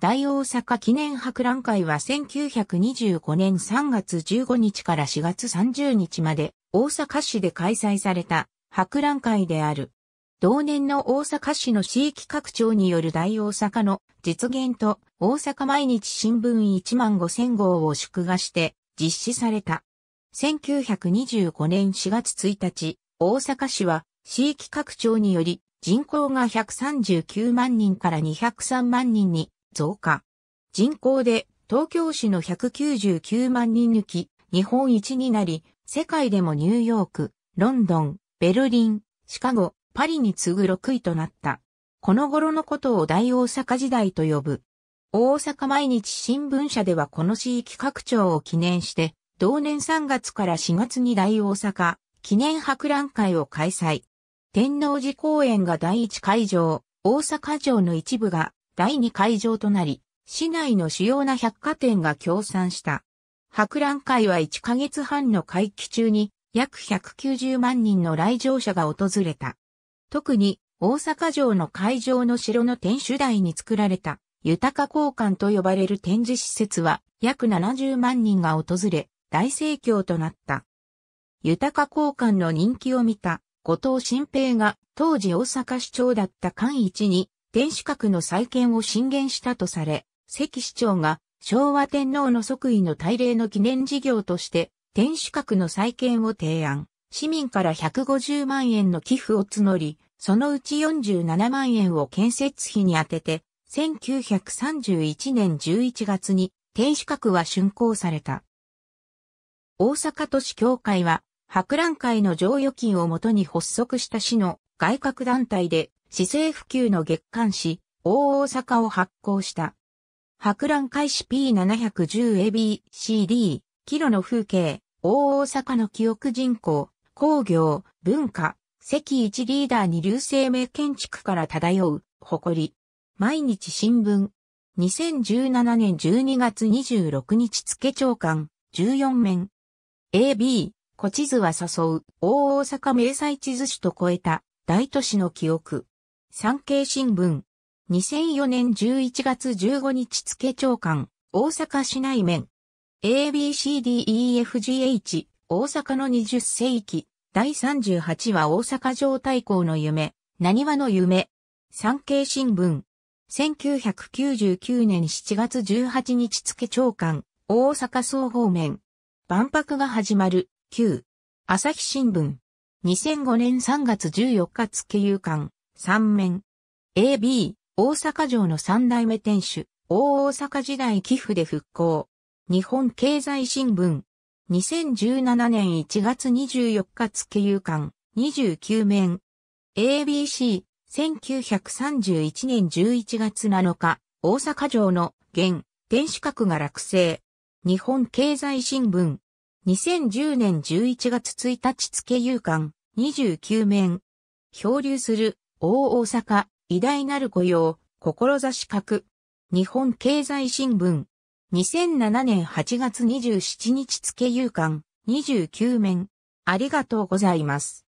大大阪記念博覧会は1925年3月15日から4月30日まで大阪市で開催された博覧会である。同年の大阪市の地域拡張による大大阪の実現と大阪毎日新聞1万5000号を祝賀して実施された。1925年4月1日、大阪市は地域拡張により人口が139万人から203万人に増加。人口で東京市の199万人抜き、日本一になり、世界でもニューヨーク、ロンドン、ベルリン、シカゴ、パリに次ぐ6位となった。この頃のことを大大阪時代と呼ぶ。大阪毎日新聞社ではこの地域拡張を記念して、同年3月から4月に大大阪記念博覧会を開催。天王寺公園が第一会場、大阪城の一部が第2会場となり、市内の主要な百貨店が協賛した。博覧会は1ヶ月半の会期中に約190万人の来場者が訪れた。特に大阪城の会場の城の天守台に作られた豊か交換と呼ばれる展示施設は約70万人が訪れ大盛況となった。豊か交換の人気を見た後藤新平が当時大阪市長だった菅一に天守閣の再建を進言したとされ、関市長が昭和天皇の即位の大礼の記念事業として天守閣の再建を提案。市民から150万円の寄付を募り、そのうち47万円を建設費に充てて、1931年11月に天守閣は竣工された。大阪都市協会は、博覧会の常預金をもとに発足した市の外郭団体で、市政普及の月刊誌、大大阪を発行した。博覧開始 P710ABCD、キロの風景、大大阪の記憶人口、工業、文化、席一リーダーに流星名建築から漂う、誇り。毎日新聞。2017年12月26日付長官、14面。AB、古地図は誘う、大大阪明細地図史と超えた、大都市の記憶。産経新聞。2004年11月15日付長官、大阪市内面。ABCDEFGH、大阪の20世紀、第38話大阪城大公の夢、何話の夢。産経新聞。1999年7月18日付長官、大阪総方面。万博が始まる、9。朝日新聞。2005年3月14日付夕刊、三面。AB、大阪城の三代目店主、大大阪時代寄付で復興。日本経済新聞。2017年1月24日付有刊、29面。ABC、1931年11月7日、大阪城の現、天守閣が落成。日本経済新聞。2010年11月1日付有刊、29面。漂流する大大阪、偉大なる雇用、志格。日本経済新聞。2007年8月27日付夕刊29面。ありがとうございます。